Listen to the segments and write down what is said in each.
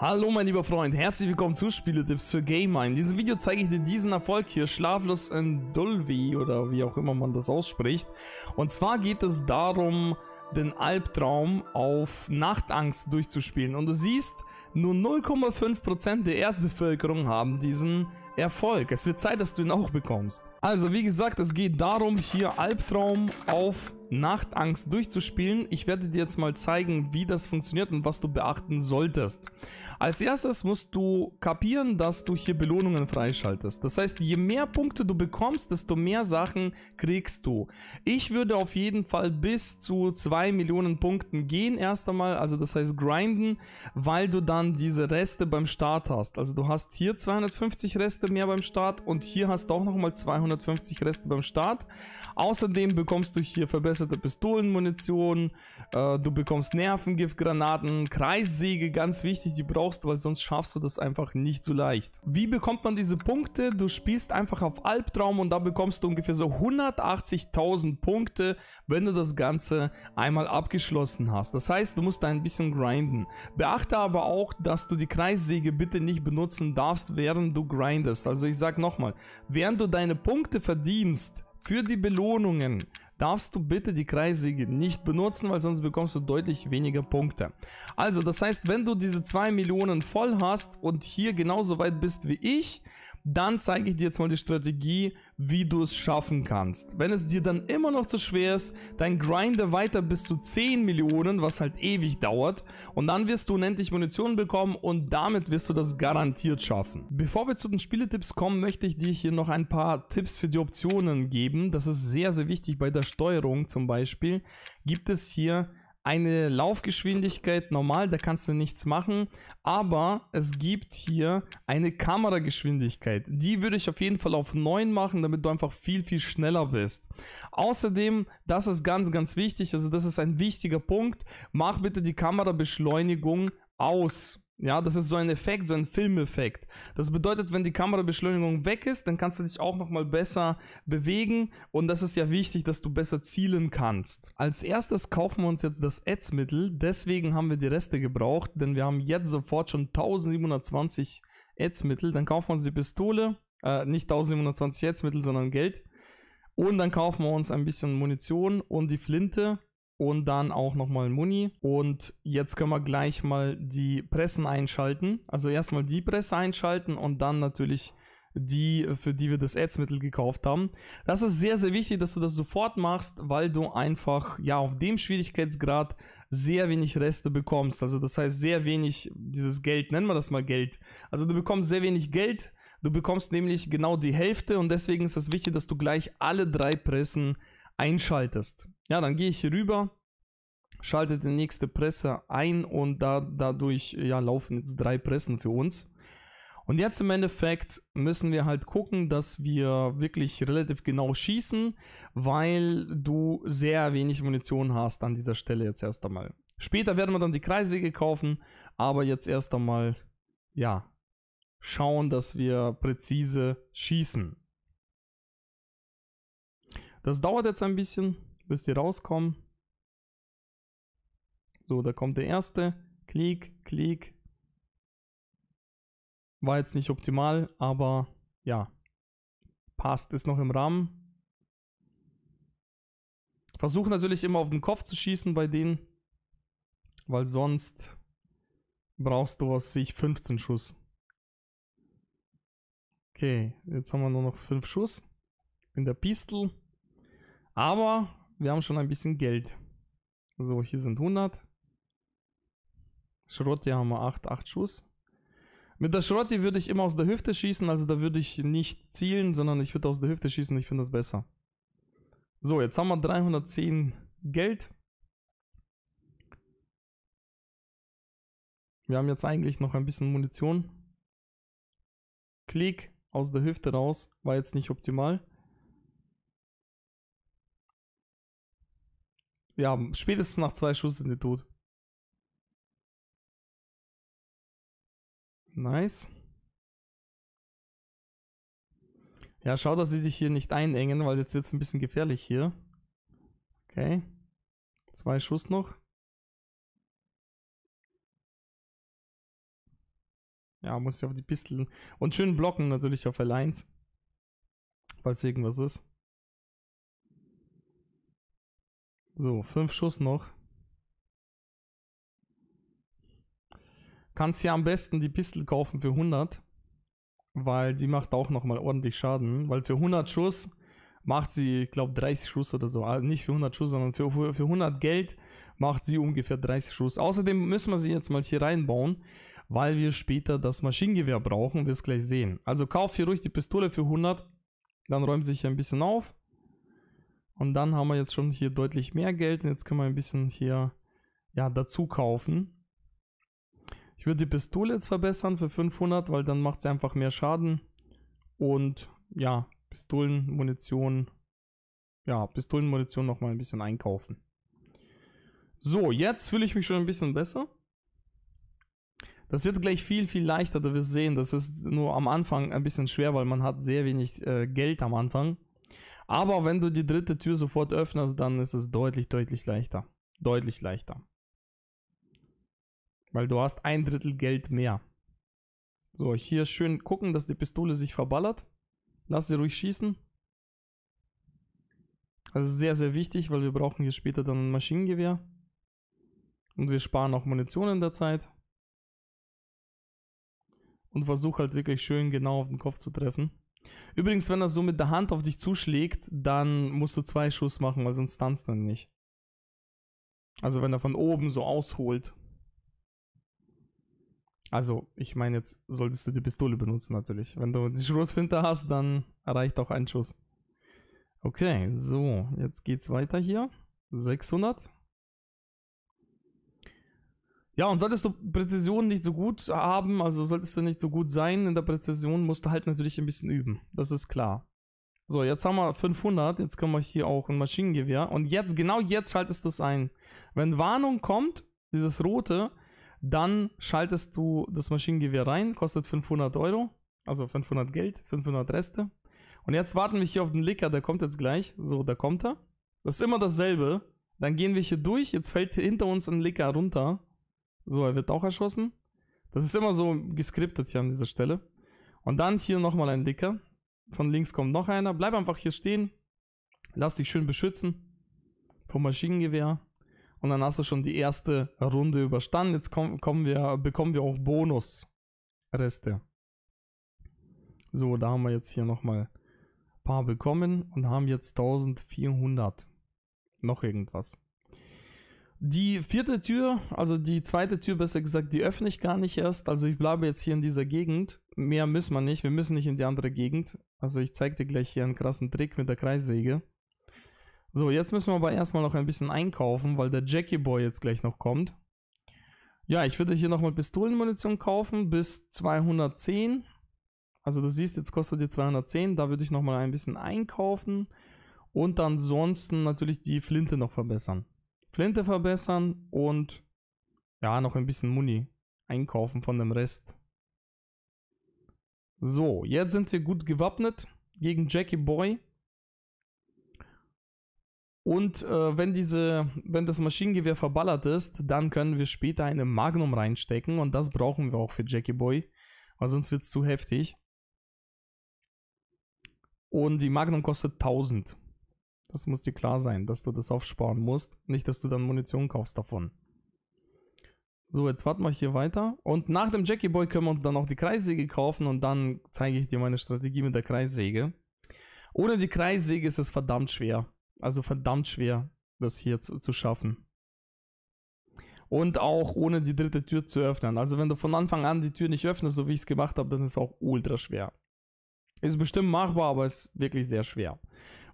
Hallo mein lieber Freund, herzlich willkommen zu Spieletipps für Gamer. In diesem Video zeige ich dir diesen Erfolg hier, Schlaflos in Dulvi oder wie auch immer man das ausspricht. Und zwar geht es darum, den Albtraum auf Nachtangst durchzuspielen. Und du siehst, nur 0,5% der Erdbevölkerung haben diesen Erfolg. Es wird Zeit, dass du ihn auch bekommst. Also wie gesagt, es geht darum, hier Albtraum auf Nachtangst Nachtangst durchzuspielen. Ich werde dir jetzt mal zeigen, wie das funktioniert und was du beachten solltest. Als erstes musst du kapieren, dass du hier Belohnungen freischaltest. Das heißt, je mehr Punkte du bekommst, desto mehr Sachen kriegst du. Ich würde auf jeden Fall bis zu 2 Millionen Punkten gehen erst einmal, also das heißt grinden, weil du dann diese Reste beim Start hast. Also du hast hier 250 Reste mehr beim Start und hier hast du auch nochmal 250 Reste beim Start. Außerdem bekommst du hier Verbesserungen verbesserte Pistolenmunition, äh, du bekommst Nervengiftgranaten, Kreissäge, ganz wichtig, die brauchst du, weil sonst schaffst du das einfach nicht so leicht. Wie bekommt man diese Punkte? Du spielst einfach auf Albtraum und da bekommst du ungefähr so 180.000 Punkte, wenn du das Ganze einmal abgeschlossen hast. Das heißt, du musst da ein bisschen grinden. Beachte aber auch, dass du die Kreissäge bitte nicht benutzen darfst, während du grindest. Also ich sag nochmal, während du deine Punkte verdienst, für die Belohnungen darfst du bitte die Kreissäge nicht benutzen, weil sonst bekommst du deutlich weniger Punkte. Also das heißt, wenn du diese 2 Millionen voll hast und hier genauso weit bist wie ich, dann zeige ich dir jetzt mal die Strategie, wie du es schaffen kannst. Wenn es dir dann immer noch zu schwer ist, dann grinde weiter bis zu 10 Millionen, was halt ewig dauert. Und dann wirst du unendlich Munition bekommen und damit wirst du das garantiert schaffen. Bevor wir zu den Spieletipps kommen, möchte ich dir hier noch ein paar Tipps für die Optionen geben. Das ist sehr, sehr wichtig bei der Steuerung zum Beispiel. Gibt es hier eine Laufgeschwindigkeit normal, da kannst du nichts machen. Aber es gibt hier eine Kamerageschwindigkeit. Die würde ich auf jeden Fall auf 9 machen, damit du einfach viel, viel schneller bist. Außerdem, das ist ganz, ganz wichtig, also das ist ein wichtiger Punkt, mach bitte die Kamerabeschleunigung aus. Ja, das ist so ein Effekt, so ein Filmeffekt. Das bedeutet, wenn die Kamerabeschleunigung weg ist, dann kannst du dich auch nochmal besser bewegen und das ist ja wichtig, dass du besser zielen kannst. Als erstes kaufen wir uns jetzt das Ads-Mittel, deswegen haben wir die Reste gebraucht, denn wir haben jetzt sofort schon 1720 Ads-Mittel, dann kaufen wir uns die Pistole, äh, nicht 1720 Ads-Mittel, sondern Geld und dann kaufen wir uns ein bisschen Munition und die Flinte und dann auch nochmal Muni. Und jetzt können wir gleich mal die Pressen einschalten. Also erstmal die Presse einschalten und dann natürlich die, für die wir das Adsmittel gekauft haben. Das ist sehr, sehr wichtig, dass du das sofort machst, weil du einfach, ja, auf dem Schwierigkeitsgrad sehr wenig Reste bekommst. Also das heißt, sehr wenig dieses Geld, nennen wir das mal Geld. Also du bekommst sehr wenig Geld, du bekommst nämlich genau die Hälfte und deswegen ist es wichtig, dass du gleich alle drei Pressen einschaltest. Ja, dann gehe ich hier rüber, schalte die nächste Presse ein und da, dadurch ja, laufen jetzt drei Pressen für uns. Und jetzt im Endeffekt müssen wir halt gucken, dass wir wirklich relativ genau schießen, weil du sehr wenig Munition hast an dieser Stelle jetzt erst einmal. Später werden wir dann die Kreissäge kaufen, aber jetzt erst einmal, ja, schauen, dass wir präzise schießen. Das dauert jetzt ein bisschen. Müsst ihr rauskommen. So, da kommt der erste. Klick, klick. War jetzt nicht optimal, aber ja. Passt, ist noch im Rahmen. Versuche natürlich immer auf den Kopf zu schießen bei denen, weil sonst brauchst du, was ich, 15 Schuss. Okay, jetzt haben wir nur noch 5 Schuss in der Pistol. Aber wir haben schon ein bisschen Geld. So, hier sind 100. Schrotti haben wir 8, 8 Schuss. Mit der Schrotti würde ich immer aus der Hüfte schießen, also da würde ich nicht zielen, sondern ich würde aus der Hüfte schießen, ich finde das besser. So, jetzt haben wir 310 Geld. Wir haben jetzt eigentlich noch ein bisschen Munition. Klick aus der Hüfte raus, war jetzt nicht optimal. Ja, spätestens nach zwei Schuss sind die tot. Nice. Ja, schau, dass sie dich hier nicht einengen, weil jetzt wird es ein bisschen gefährlich hier. Okay. Zwei Schuss noch. Ja, muss ich auf die Pisteln. Und schön blocken natürlich auf L1. Falls irgendwas ist. So, fünf Schuss noch. Kannst hier am besten die Pistole kaufen für 100, weil die macht auch nochmal ordentlich Schaden. Weil für 100 Schuss macht sie, ich glaube, 30 Schuss oder so. Also nicht für 100 Schuss, sondern für, für, für 100 Geld macht sie ungefähr 30 Schuss. Außerdem müssen wir sie jetzt mal hier reinbauen, weil wir später das Maschinengewehr brauchen. Wir es gleich sehen. Also kauf hier ruhig die Pistole für 100, dann räumt sich hier ein bisschen auf. Und dann haben wir jetzt schon hier deutlich mehr Geld. Und jetzt können wir ein bisschen hier ja, dazu kaufen. Ich würde die Pistole jetzt verbessern für 500, weil dann macht sie einfach mehr Schaden. Und ja, Pistolen, Munition. Ja, Pistolen, Munition nochmal ein bisschen einkaufen. So, jetzt fühle ich mich schon ein bisschen besser. Das wird gleich viel, viel leichter, da wir sehen. Das ist nur am Anfang ein bisschen schwer, weil man hat sehr wenig äh, Geld am Anfang. Aber wenn du die dritte Tür sofort öffnest, dann ist es deutlich, deutlich leichter. Deutlich leichter. Weil du hast ein Drittel Geld mehr. So, hier schön gucken, dass die Pistole sich verballert. Lass sie ruhig schießen. Das ist sehr, sehr wichtig, weil wir brauchen hier später dann ein Maschinengewehr. Und wir sparen auch Munition in der Zeit. Und versuch halt wirklich schön genau auf den Kopf zu treffen. Übrigens, wenn er so mit der Hand auf dich zuschlägt, dann musst du zwei Schuss machen, weil sonst tanzt er nicht. Also wenn er von oben so ausholt. Also, ich meine, jetzt solltest du die Pistole benutzen natürlich. Wenn du die Schrotfinte hast, dann reicht auch ein Schuss. Okay, so, jetzt geht's weiter hier. 600. Ja, und solltest du Präzision nicht so gut haben, also solltest du nicht so gut sein in der Präzision, musst du halt natürlich ein bisschen üben. Das ist klar. So, jetzt haben wir 500, jetzt können wir hier auch ein Maschinengewehr. Und jetzt, genau jetzt schaltest du es ein. Wenn Warnung kommt, dieses rote, dann schaltest du das Maschinengewehr rein, kostet 500 Euro, also 500 Geld, 500 Reste. Und jetzt warten wir hier auf den Licker, der kommt jetzt gleich. So, da kommt er. Das ist immer dasselbe. Dann gehen wir hier durch, jetzt fällt hinter uns ein Licker runter. So, er wird auch erschossen. Das ist immer so geskriptet hier an dieser Stelle. Und dann hier nochmal ein Licker. Von links kommt noch einer. Bleib einfach hier stehen. Lass dich schön beschützen. Vom Maschinengewehr. Und dann hast du schon die erste Runde überstanden. Jetzt komm, kommen wir, bekommen wir auch Bonusreste. So, da haben wir jetzt hier nochmal ein paar bekommen und haben jetzt 1400. Noch irgendwas. Die vierte Tür, also die zweite Tür besser gesagt, die öffne ich gar nicht erst. Also ich bleibe jetzt hier in dieser Gegend. Mehr müssen wir nicht. Wir müssen nicht in die andere Gegend. Also ich zeige dir gleich hier einen krassen Trick mit der Kreissäge. So, jetzt müssen wir aber erstmal noch ein bisschen einkaufen, weil der Jackie Boy jetzt gleich noch kommt. Ja, ich würde hier nochmal Pistolenmunition kaufen bis 210. Also du siehst, jetzt kostet die 210. Da würde ich nochmal ein bisschen einkaufen. Und ansonsten natürlich die Flinte noch verbessern. Flinte verbessern und ja, noch ein bisschen Muni einkaufen von dem Rest. So, jetzt sind wir gut gewappnet gegen Jackie Boy. Und äh, wenn, diese, wenn das Maschinengewehr verballert ist, dann können wir später eine Magnum reinstecken und das brauchen wir auch für Jackie Boy, weil sonst wird es zu heftig. Und die Magnum kostet 1000. Das muss dir klar sein, dass du das aufsparen musst. Nicht, dass du dann Munition kaufst davon. So, jetzt warten wir hier weiter. Und nach dem Jackie Boy können wir uns dann auch die Kreissäge kaufen und dann zeige ich dir meine Strategie mit der Kreissäge. Ohne die Kreissäge ist es verdammt schwer. Also verdammt schwer, das hier zu, zu schaffen. Und auch ohne die dritte Tür zu öffnen. Also wenn du von Anfang an die Tür nicht öffnest, so wie ich es gemacht habe, dann ist es auch ultra schwer. Ist bestimmt machbar, aber ist wirklich sehr schwer.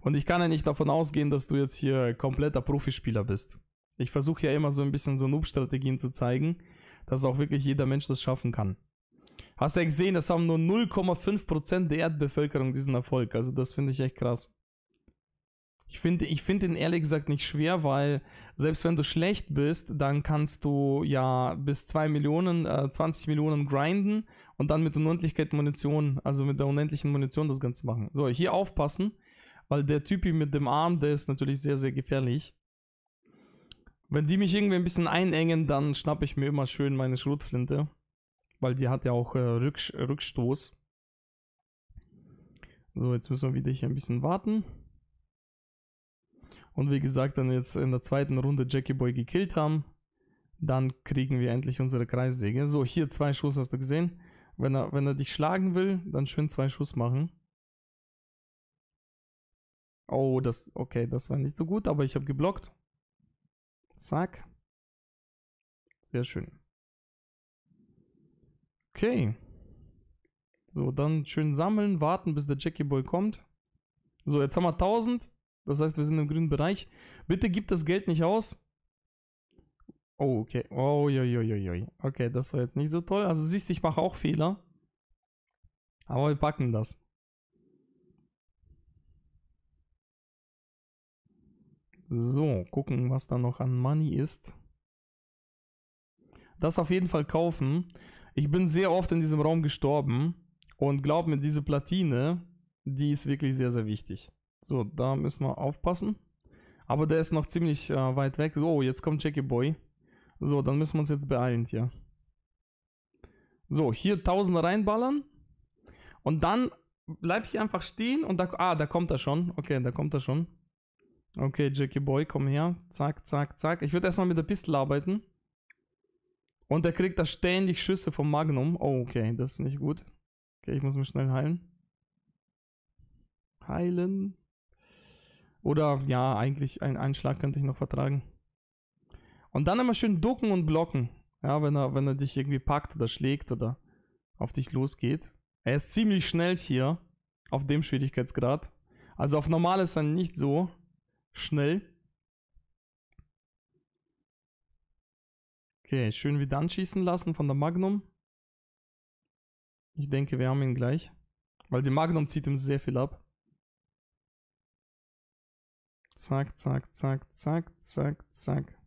Und ich kann ja nicht davon ausgehen, dass du jetzt hier kompletter Profispieler bist. Ich versuche ja immer so ein bisschen so Noob-Strategien zu zeigen, dass auch wirklich jeder Mensch das schaffen kann. Hast du ja gesehen, das haben nur 0,5% der Erdbevölkerung diesen Erfolg. Also das finde ich echt krass. Ich finde ich find ihn ehrlich gesagt nicht schwer, weil selbst wenn du schlecht bist, dann kannst du ja bis 2 Millionen, äh, 20 Millionen grinden und dann mit Unendlichkeit Munition, also mit der unendlichen Munition das Ganze machen. So, hier aufpassen. Weil der Typi mit dem Arm, der ist natürlich sehr, sehr gefährlich. Wenn die mich irgendwie ein bisschen einengen, dann schnappe ich mir immer schön meine Schrotflinte. Weil die hat ja auch äh, Rücks Rückstoß. So, jetzt müssen wir wieder hier ein bisschen warten. Und wie gesagt, wenn wir jetzt in der zweiten Runde Jackie Boy gekillt haben, dann kriegen wir endlich unsere Kreissäge. So, hier zwei Schuss hast du gesehen. Wenn er, wenn er dich schlagen will, dann schön zwei Schuss machen. Oh, das, okay, das war nicht so gut, aber ich habe geblockt. Zack. Sehr schön. Okay. So, dann schön sammeln, warten, bis der Jackie Boy kommt. So, jetzt haben wir 1000. Das heißt, wir sind im grünen Bereich. Bitte gib das Geld nicht aus. Oh, okay. Oh, joi, joi, joi. Okay, das war jetzt nicht so toll. Also siehst du, ich mache auch Fehler. Aber wir packen das. So, gucken, was da noch an Money ist. Das auf jeden Fall kaufen. Ich bin sehr oft in diesem Raum gestorben. Und glaub mir, diese Platine, die ist wirklich sehr, sehr wichtig. So, da müssen wir aufpassen. Aber der ist noch ziemlich äh, weit weg. So, jetzt kommt Jackie Boy. So, dann müssen wir uns jetzt beeilen hier. So, hier 1000 reinballern. Und dann bleib ich einfach stehen und da... Ah, da kommt er schon. Okay, da kommt er schon. Okay, Jackie Boy, komm her. Zack, zack, zack. Ich würde erstmal mit der Pistole arbeiten. Und er kriegt da ständig Schüsse vom Magnum. Oh, okay, das ist nicht gut. Okay, ich muss mich schnell heilen. Heilen. Oder ja, eigentlich ein Schlag könnte ich noch vertragen. Und dann immer schön ducken und blocken. Ja, wenn er, wenn er dich irgendwie packt oder schlägt oder auf dich losgeht. Er ist ziemlich schnell hier auf dem Schwierigkeitsgrad. Also auf normal ist er nicht so. Schnell. Okay, schön wieder anschießen lassen von der Magnum. Ich denke, wir haben ihn gleich. Weil die Magnum zieht ihm sehr viel ab. Zack, zack, zack, zack, zack, zack.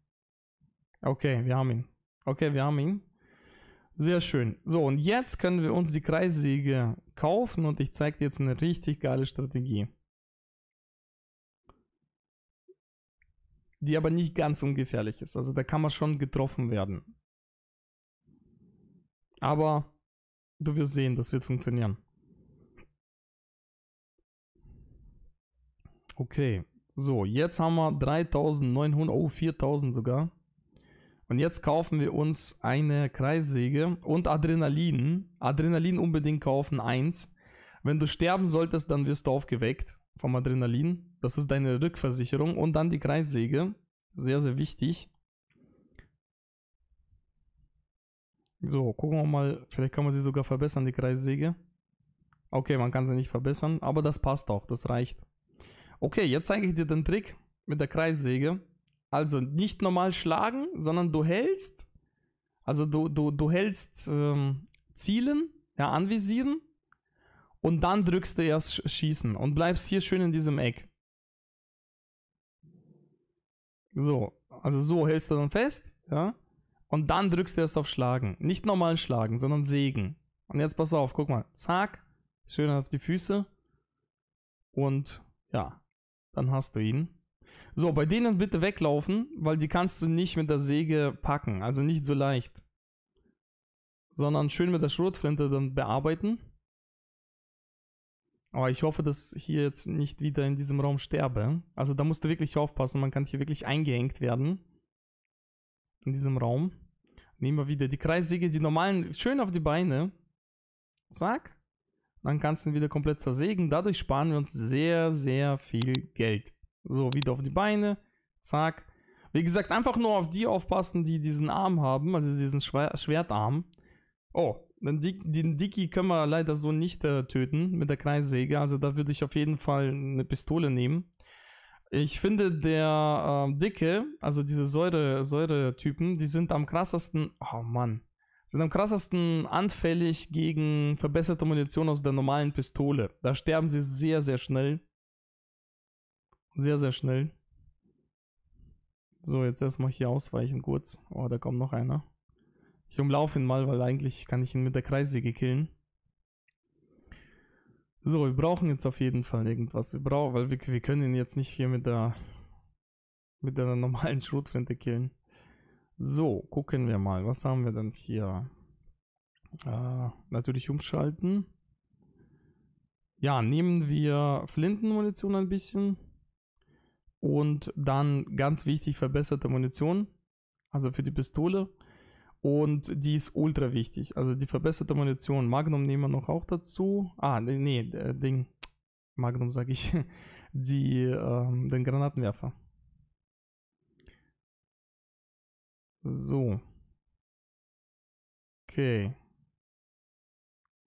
Okay, wir haben ihn. Okay, wir haben ihn. Sehr schön. So, und jetzt können wir uns die Kreissäge kaufen und ich zeige dir jetzt eine richtig geile Strategie. die aber nicht ganz ungefährlich ist. Also da kann man schon getroffen werden. Aber du wirst sehen, das wird funktionieren. Okay, so, jetzt haben wir 3900, oh 4000 sogar. Und jetzt kaufen wir uns eine Kreissäge und Adrenalin. Adrenalin unbedingt kaufen, eins. Wenn du sterben solltest, dann wirst du aufgeweckt vom Adrenalin. Das ist deine Rückversicherung und dann die Kreissäge. Sehr, sehr wichtig. So, gucken wir mal. Vielleicht kann man sie sogar verbessern, die Kreissäge. Okay, man kann sie nicht verbessern, aber das passt auch, das reicht. Okay, jetzt zeige ich dir den Trick mit der Kreissäge. Also nicht normal schlagen, sondern du hältst, also du, du, du hältst ähm, Zielen, ja, anvisieren und dann drückst du erst schießen und bleibst hier schön in diesem Eck. So, also so hältst du dann fest, ja, und dann drückst du erst auf Schlagen. Nicht normal Schlagen, sondern Sägen. Und jetzt pass auf, guck mal, zack, schön auf die Füße und ja, dann hast du ihn. So, bei denen bitte weglaufen, weil die kannst du nicht mit der Säge packen, also nicht so leicht. Sondern schön mit der Schrotflinte dann bearbeiten. Oh, ich hoffe, dass ich hier jetzt nicht wieder in diesem Raum sterbe. Also da musst du wirklich aufpassen, man kann hier wirklich eingehängt werden. In diesem Raum. Nehmen wir wieder die Kreissäge, die normalen, schön auf die Beine. Zack. Dann kannst du ihn wieder komplett zersägen. Dadurch sparen wir uns sehr, sehr viel Geld. So, wieder auf die Beine. Zack. Wie gesagt, einfach nur auf die aufpassen, die diesen Arm haben, also diesen Schwer Schwertarm. Oh, den, Dick, den Dicky können wir leider so nicht äh, töten mit der Kreissäge. Also da würde ich auf jeden Fall eine Pistole nehmen. Ich finde, der äh, Dicke, also diese Säure, Säure-Typen, die sind am krassesten, oh Mann, sind am krassesten anfällig gegen verbesserte Munition aus der normalen Pistole. Da sterben sie sehr, sehr schnell. Sehr, sehr schnell. So, jetzt erstmal hier ausweichen kurz. Oh, da kommt noch einer. Ich umlaufe ihn mal, weil eigentlich kann ich ihn mit der Kreissäge killen. So, wir brauchen jetzt auf jeden Fall irgendwas. Wir brauchen, weil wir, wir können ihn jetzt nicht hier mit der mit der normalen Schrotflinte killen. So, gucken wir mal. Was haben wir denn hier? Äh, natürlich umschalten. Ja, nehmen wir Flintenmunition ein bisschen. Und dann ganz wichtig verbesserte Munition. Also für die Pistole. Und die ist ultra wichtig. Also die verbesserte Munition. Magnum nehmen wir noch auch dazu. Ah, nee, nee äh, Ding. Magnum sage ich. Die, ähm, den Granatenwerfer. So. Okay.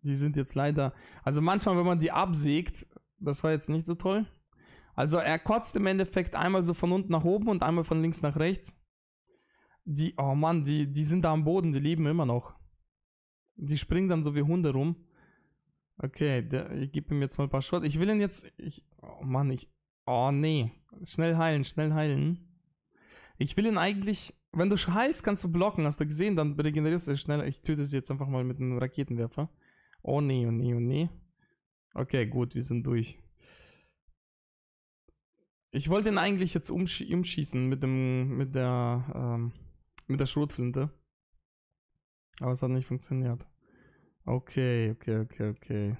Die sind jetzt leider. Also manchmal, wenn man die absägt, das war jetzt nicht so toll. Also er kotzt im Endeffekt einmal so von unten nach oben und einmal von links nach rechts die, oh Mann, die, die sind da am Boden, die leben immer noch. Die springen dann so wie Hunde rum. Okay, der, ich gebe ihm jetzt mal ein paar Schrott. Ich will ihn jetzt, ich, oh Mann, ich, oh nee. Schnell heilen, schnell heilen. Ich will ihn eigentlich, wenn du heilst, kannst du blocken, hast du gesehen, dann regenerierst du schneller. Ich töte sie jetzt einfach mal mit einem Raketenwerfer. Oh nee, oh nee, oh nee. Okay, gut, wir sind durch. Ich wollte ihn eigentlich jetzt umsch umschießen mit dem, mit der, ähm, mit der Schrotflinte. Aber es hat nicht funktioniert. Okay, okay, okay, okay.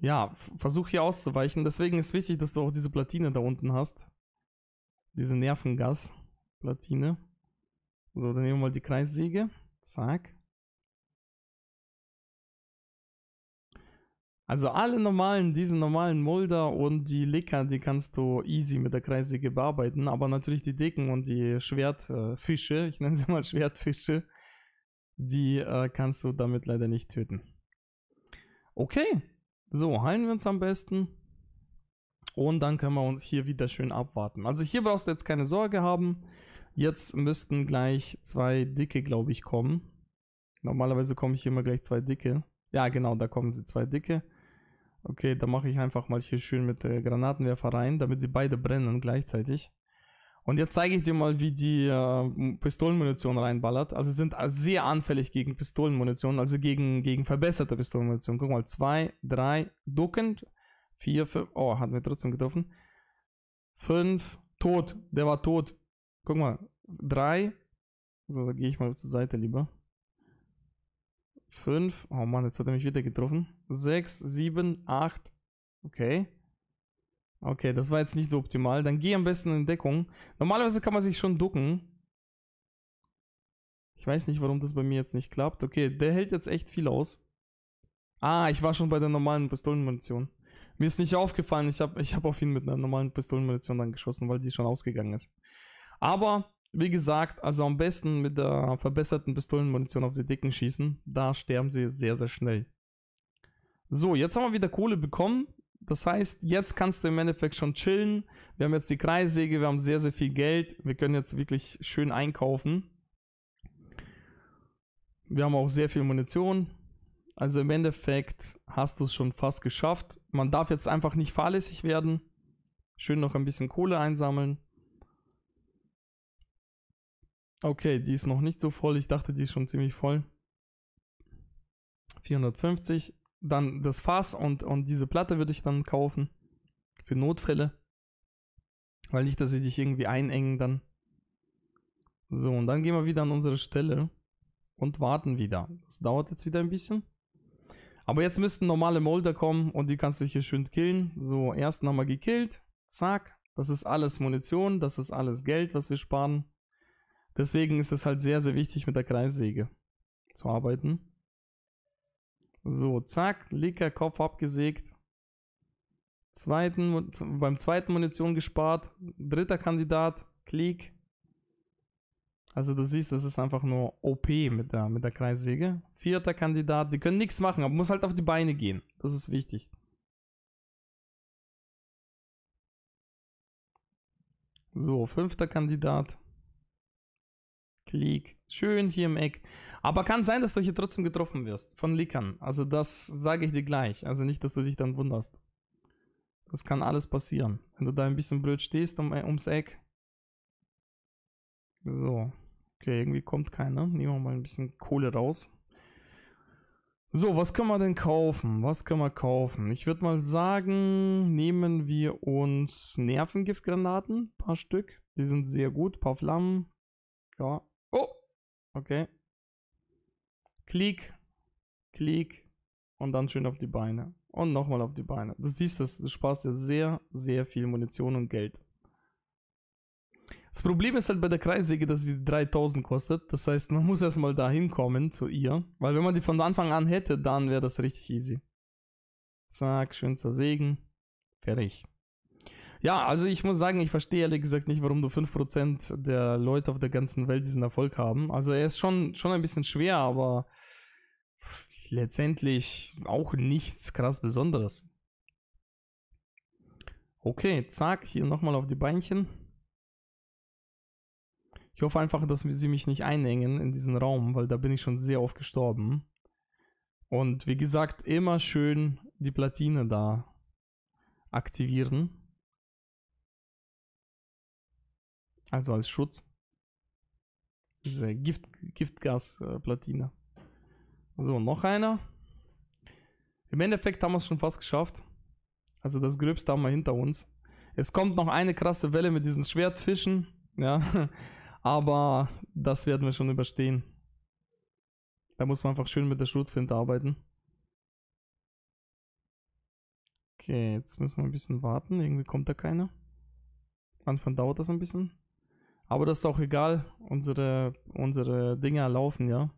Ja, versuch hier auszuweichen. Deswegen ist wichtig, dass du auch diese Platine da unten hast. Diese Nervengas-Platine. So, dann nehmen wir mal die Kreissäge. Zack. Also alle normalen, diesen normalen Mulder und die Licker, die kannst du easy mit der Kreissäge bearbeiten, aber natürlich die dicken und die Schwertfische, ich nenne sie mal Schwertfische, die äh, kannst du damit leider nicht töten. Okay, so, heilen wir uns am besten. Und dann können wir uns hier wieder schön abwarten. Also hier brauchst du jetzt keine Sorge haben. Jetzt müssten gleich zwei dicke, glaube ich, kommen. Normalerweise komme ich hier immer gleich zwei dicke. Ja, genau, da kommen sie zwei dicke okay, da mache ich einfach mal hier schön mit äh, Granatenwerfer rein, damit sie beide brennen gleichzeitig. Und jetzt zeige ich dir mal, wie die äh, Pistolenmunition reinballert. Also sie sind sehr anfällig gegen Pistolenmunition, also gegen, gegen verbesserte Pistolenmunition. Guck mal, 2, 3, duckend, 4, 5, oh, hat mir trotzdem getroffen. 5, tot, der war tot. Guck mal, 3, so, da gehe ich mal zur Seite lieber. 5. Oh Mann, jetzt hat er mich wieder getroffen. 6, 7, 8. Okay. Okay, das war jetzt nicht so optimal. Dann geh am besten in Deckung. Normalerweise kann man sich schon ducken. Ich weiß nicht, warum das bei mir jetzt nicht klappt. Okay, der hält jetzt echt viel aus. Ah, ich war schon bei der normalen Pistolenmunition. Mir ist nicht aufgefallen, ich habe ich hab auf ihn mit einer normalen Pistolenmunition dann geschossen, weil die schon ausgegangen ist. Aber wie gesagt, also am besten mit der verbesserten Pistolenmunition auf die Dicken schießen. Da sterben sie sehr, sehr schnell. So, jetzt haben wir wieder Kohle bekommen. Das heißt, jetzt kannst du im Endeffekt schon chillen. Wir haben jetzt die Kreissäge, wir haben sehr, sehr viel Geld. Wir können jetzt wirklich schön einkaufen. Wir haben auch sehr viel Munition. Also im Endeffekt hast du es schon fast geschafft. Man darf jetzt einfach nicht fahrlässig werden. Schön noch ein bisschen Kohle einsammeln. Okay, die ist noch nicht so voll. Ich dachte, die ist schon ziemlich voll. 450. Dann das Fass und, und diese Platte würde ich dann kaufen. Für Notfälle. Weil nicht, dass sie dich irgendwie einengen dann. So, und dann gehen wir wieder an unsere Stelle und warten wieder. Das dauert jetzt wieder ein bisschen. Aber jetzt müssten normale Molder kommen und die kannst du hier schön killen. So, ersten haben wir gekillt. Zack. Das ist alles Munition, das ist alles Geld, was wir sparen. Deswegen ist es halt sehr, sehr wichtig, mit der Kreissäge zu arbeiten. So, zack, linker Kopf abgesägt. Zweiten, beim zweiten Munition gespart. Dritter Kandidat, Klick. Also du siehst, das ist einfach nur OP mit der, mit der Kreissäge. Vierter Kandidat, die können nichts machen, aber muss halt auf die Beine gehen. Das ist wichtig. So, fünfter Kandidat. Klick. Schön hier im Eck. Aber kann sein, dass du hier trotzdem getroffen wirst. Von Lickern. Also das sage ich dir gleich. Also nicht, dass du dich dann wunderst. Das kann alles passieren. Wenn du da ein bisschen blöd stehst um, äh, ums Eck. So. Okay, irgendwie kommt keiner. Nehmen wir mal ein bisschen Kohle raus. So, was können wir denn kaufen? Was können wir kaufen? Ich würde mal sagen, nehmen wir uns Nervengiftgranaten. Ein paar Stück. Die sind sehr gut. Ein paar Flammen. Ja, Okay. Klick, Klick und dann schön auf die Beine. Und nochmal auf die Beine. Du siehst das, du sparst dir sehr, sehr viel Munition und Geld. Das Problem ist halt bei der Kreissäge, dass sie 3000 kostet. Das heißt, man muss erstmal da hinkommen zu ihr. Weil wenn man die von Anfang an hätte, dann wäre das richtig easy. Zack, schön zersägen. Fertig. Ja, also ich muss sagen, ich verstehe ehrlich gesagt nicht, warum nur 5% der Leute auf der ganzen Welt diesen Erfolg haben. Also er ist schon, schon ein bisschen schwer, aber letztendlich auch nichts krass Besonderes. Okay, zack, hier nochmal auf die Beinchen. Ich hoffe einfach, dass sie mich nicht einengen in diesen Raum, weil da bin ich schon sehr oft gestorben. Und wie gesagt, immer schön die Platine da aktivieren. Also als Schutz. Diese Gift, Giftgas-Platine. So, noch einer. Im Endeffekt haben wir es schon fast geschafft. Also das Gröbste haben wir hinter uns. Es kommt noch eine krasse Welle mit diesen Schwertfischen. Ja. Aber das werden wir schon überstehen. Da muss man einfach schön mit der Schrotflinte arbeiten. Okay, jetzt müssen wir ein bisschen warten. Irgendwie kommt da keiner. Manchmal dauert das ein bisschen. Aber das ist auch egal. Unsere, unsere Dinger laufen, ja.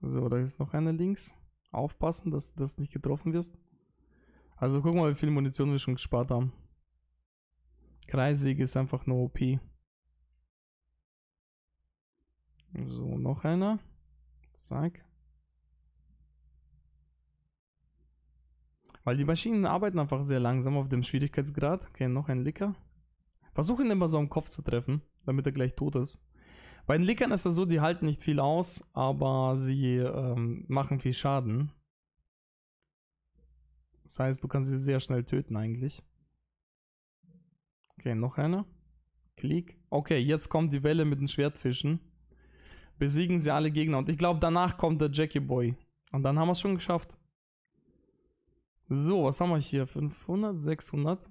So, da ist noch einer links. Aufpassen, dass du nicht getroffen wirst. Also guck mal, wie viel Munition wir schon gespart haben. Kreissäge ist einfach nur OP. So, noch einer. Zack. Weil die Maschinen arbeiten einfach sehr langsam auf dem Schwierigkeitsgrad. Okay, noch ein Licker. Versuche ihn immer so am Kopf zu treffen, damit er gleich tot ist. Bei den Lickern ist das so, die halten nicht viel aus, aber sie ähm, machen viel Schaden. Das heißt, du kannst sie sehr schnell töten eigentlich. Okay, noch eine. Klick. Okay, jetzt kommt die Welle mit den Schwertfischen. Besiegen sie alle Gegner. Und ich glaube, danach kommt der Jackie Boy. Und dann haben wir es schon geschafft. So, was haben wir hier? 500, 600?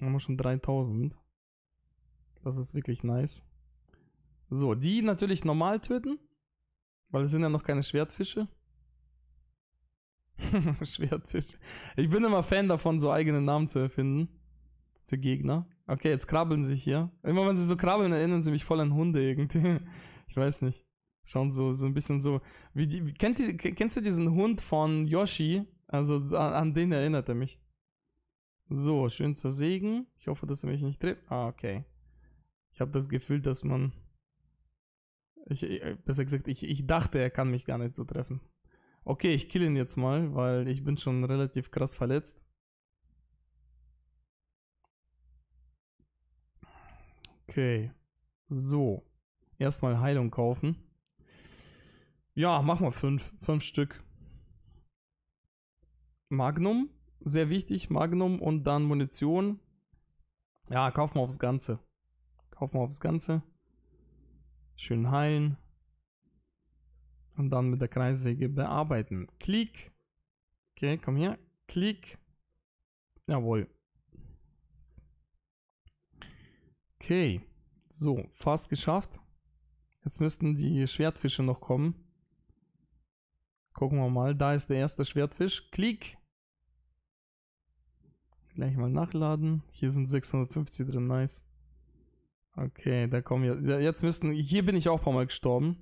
Haben wir schon 3000. Das ist wirklich nice. So, die natürlich normal töten. Weil es sind ja noch keine Schwertfische. Schwertfische. Ich bin immer Fan davon, so eigene Namen zu erfinden. Für Gegner. Okay, jetzt krabbeln sie hier. Immer wenn sie so krabbeln, erinnern sie mich voll an Hunde irgendwie. Ich weiß nicht. Schauen so, so ein bisschen so. Wie die, kennt die, kennst du diesen Hund von Yoshi? Also an, an den erinnert er mich. So, schön zersägen. Ich hoffe, dass er mich nicht trifft. Ah, okay. Ich habe das Gefühl, dass man... Ich, äh, besser gesagt, ich, ich dachte, er kann mich gar nicht so treffen. Okay, ich kill ihn jetzt mal, weil ich bin schon relativ krass verletzt. Okay. So. Erstmal Heilung kaufen. Ja, mach mal fünf. Fünf Stück. Magnum sehr wichtig, Magnum und dann Munition. Ja, kaufen wir aufs Ganze. Kaufen wir aufs Ganze. Schön heilen. Und dann mit der Kreissäge bearbeiten. Klick. Okay, komm her. Klick. Jawohl. Okay. So, fast geschafft. Jetzt müssten die Schwertfische noch kommen. Gucken wir mal. Da ist der erste Schwertfisch. Klick. Gleich mal nachladen. Hier sind 650 drin, nice. Okay, da kommen ja. Jetzt müssten. Hier bin ich auch ein paar Mal gestorben.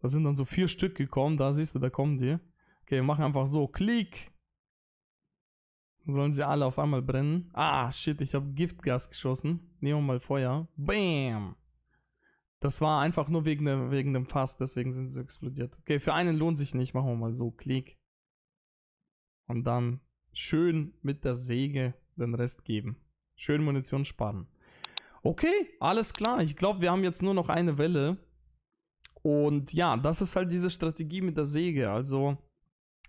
Da sind dann so vier Stück gekommen. Da siehst du, da kommen die. Okay, wir machen einfach so. Klick! Sollen sie alle auf einmal brennen? Ah, shit, ich habe Giftgas geschossen. Nehmen wir mal Feuer. Bam! Das war einfach nur wegen, wegen dem Fass, deswegen sind sie explodiert. Okay, für einen lohnt sich nicht. Machen wir mal so. Klick. Und dann schön mit der Säge den Rest geben. Schön Munition sparen. Okay, alles klar. Ich glaube, wir haben jetzt nur noch eine Welle. Und ja, das ist halt diese Strategie mit der Säge. Also,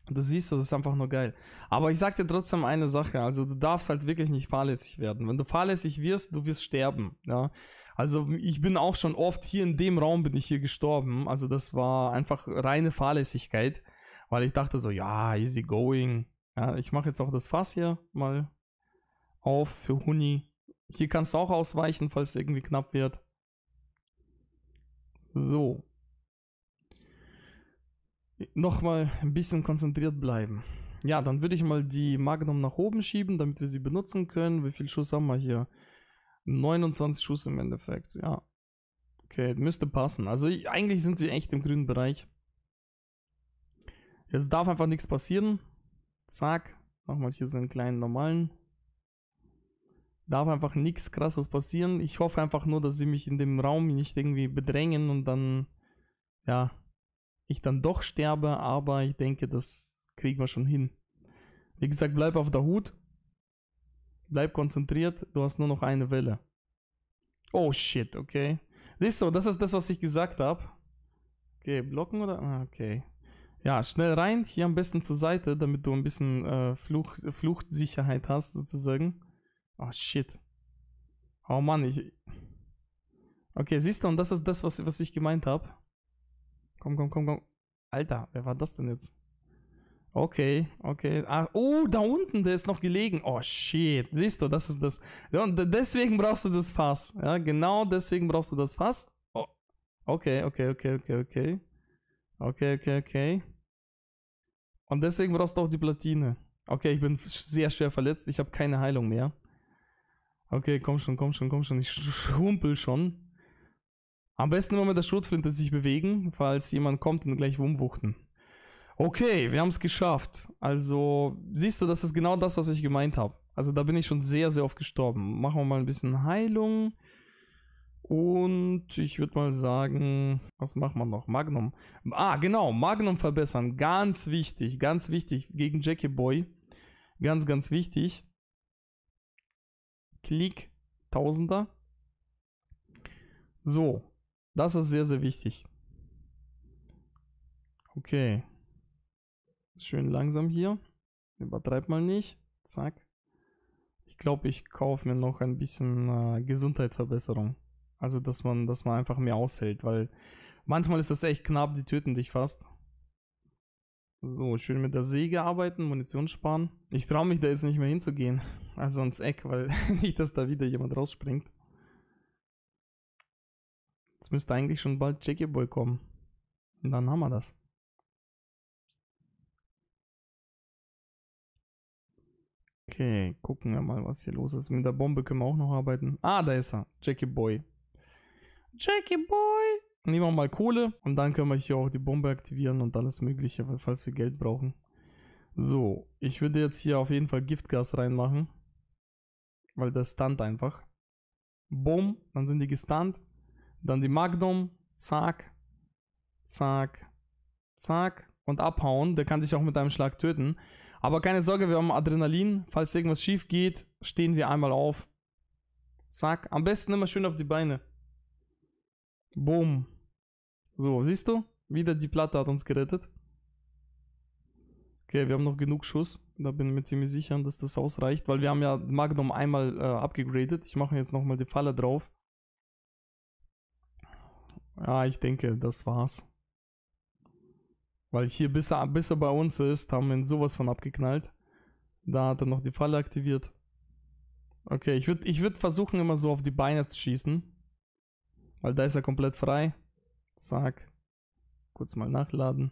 du siehst, das ist einfach nur geil. Aber ich sag dir trotzdem eine Sache. Also, du darfst halt wirklich nicht fahrlässig werden. Wenn du fahrlässig wirst, du wirst sterben. Ja. Also, ich bin auch schon oft hier in dem Raum bin ich hier gestorben. Also, das war einfach reine Fahrlässigkeit. Weil ich dachte so, ja, easy going ja, ich mache jetzt auch das Fass hier mal auf für Huni. Hier kannst du auch ausweichen, falls es irgendwie knapp wird. So. Nochmal ein bisschen konzentriert bleiben. Ja, dann würde ich mal die Magnum nach oben schieben, damit wir sie benutzen können. Wie viel Schuss haben wir hier? 29 Schuss im Endeffekt, ja. Okay, müsste passen. Also eigentlich sind wir echt im grünen Bereich. Jetzt darf einfach nichts passieren. Zack. Machen wir hier so einen kleinen normalen. Darf einfach nichts krasses passieren. Ich hoffe einfach nur, dass sie mich in dem Raum nicht irgendwie bedrängen und dann, ja, ich dann doch sterbe, aber ich denke, das kriegen wir schon hin. Wie gesagt, bleib auf der Hut. Bleib konzentriert, du hast nur noch eine Welle. Oh shit, okay. Siehst du, das ist das, was ich gesagt habe. Okay, blocken oder? Ah, okay. Ja, schnell rein, hier am besten zur Seite, damit du ein bisschen äh, Fluch, Fluchtsicherheit hast, sozusagen. Oh, shit. Oh Mann, ich. Okay, siehst du, und das ist das, was, was ich gemeint habe. Komm, komm, komm, komm. Alter, wer war das denn jetzt? Okay, okay. Ah, oh, da unten, der ist noch gelegen. Oh, shit. Siehst du, das ist das. Und deswegen brauchst du das Fass. Ja, genau deswegen brauchst du das Fass. Oh. Okay, okay, okay, okay, okay. Okay, okay, okay. Und deswegen brauchst du auch die Platine. Okay, ich bin sehr schwer verletzt. Ich habe keine Heilung mehr. Okay, komm schon, komm schon, komm schon. Ich schrumpel schon. Am besten immer mit der Schrotflinte sich bewegen, falls jemand kommt und gleich umwuchten. Okay, wir haben es geschafft. Also, siehst du, das ist genau das, was ich gemeint habe. Also, da bin ich schon sehr, sehr oft gestorben. Machen wir mal ein bisschen Heilung. Und ich würde mal sagen, was macht man noch? Magnum. Ah, genau, Magnum verbessern. Ganz wichtig, ganz wichtig gegen Jackie Boy. Ganz, ganz wichtig. Klick, Tausender. So, das ist sehr, sehr wichtig. Okay. Schön langsam hier. Übertreib mal nicht. Zack. Ich glaube, ich kaufe mir noch ein bisschen äh, Gesundheitsverbesserung. Also, dass man, dass man einfach mehr aushält, weil manchmal ist das echt knapp, die töten dich fast. So, schön mit der Säge arbeiten, Munition sparen. Ich traue mich da jetzt nicht mehr hinzugehen. Also ans Eck, weil nicht, dass da wieder jemand rausspringt. Jetzt müsste eigentlich schon bald Jackie Boy kommen. Und dann haben wir das. Okay, gucken wir mal, was hier los ist. Mit der Bombe können wir auch noch arbeiten. Ah, da ist er. Jackie Boy. Jackie Boy. Nehmen wir mal Kohle und dann können wir hier auch die Bombe aktivieren und alles mögliche, falls wir Geld brauchen. So, ich würde jetzt hier auf jeden Fall Giftgas reinmachen. Weil das stunt einfach. Boom, dann sind die gestunt. Dann die Magnum, zack, zack, zack und abhauen. Der kann dich auch mit einem Schlag töten. Aber keine Sorge, wir haben Adrenalin. Falls irgendwas schief geht, stehen wir einmal auf. Zack. Am besten immer schön auf die Beine. Boom. So, siehst du? Wieder die Platte hat uns gerettet. Okay, wir haben noch genug Schuss. Da bin ich mir ziemlich sicher, dass das ausreicht, weil wir haben ja Magnum einmal äh, abgegradet. Ich mache jetzt nochmal die Falle drauf. Ja, ich denke, das war's. Weil hier, bis er, bis er bei uns ist, haben wir ihn sowas von abgeknallt. Da hat er noch die Falle aktiviert. Okay, ich würde ich würd versuchen, immer so auf die Beine zu schießen. Weil da ist er komplett frei. Zack. Kurz mal nachladen.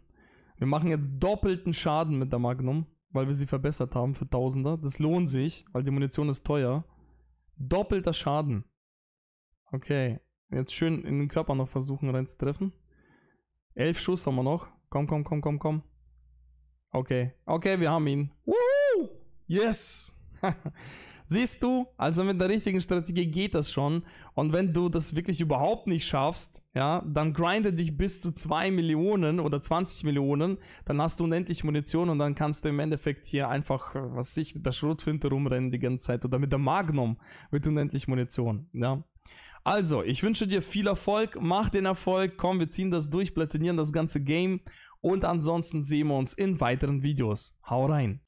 Wir machen jetzt doppelten Schaden mit der Magnum, weil wir sie verbessert haben für Tausender. Das lohnt sich, weil die Munition ist teuer. Doppelter Schaden. Okay. Jetzt schön in den Körper noch versuchen reinzutreffen. Elf Schuss haben wir noch. Komm, komm, komm, komm, komm. Okay. Okay, wir haben ihn. Woohoo! Yes! Siehst du, also mit der richtigen Strategie geht das schon. Und wenn du das wirklich überhaupt nicht schaffst, ja, dann grinde dich bis zu 2 Millionen oder 20 Millionen, dann hast du unendlich Munition und dann kannst du im Endeffekt hier einfach, äh, was weiß ich, mit der Schrotflinte rumrennen die ganze Zeit oder mit der Magnum mit unendlich Munition, ja. Also, ich wünsche dir viel Erfolg, mach den Erfolg, komm, wir ziehen das durch, platinieren das ganze Game und ansonsten sehen wir uns in weiteren Videos. Hau rein!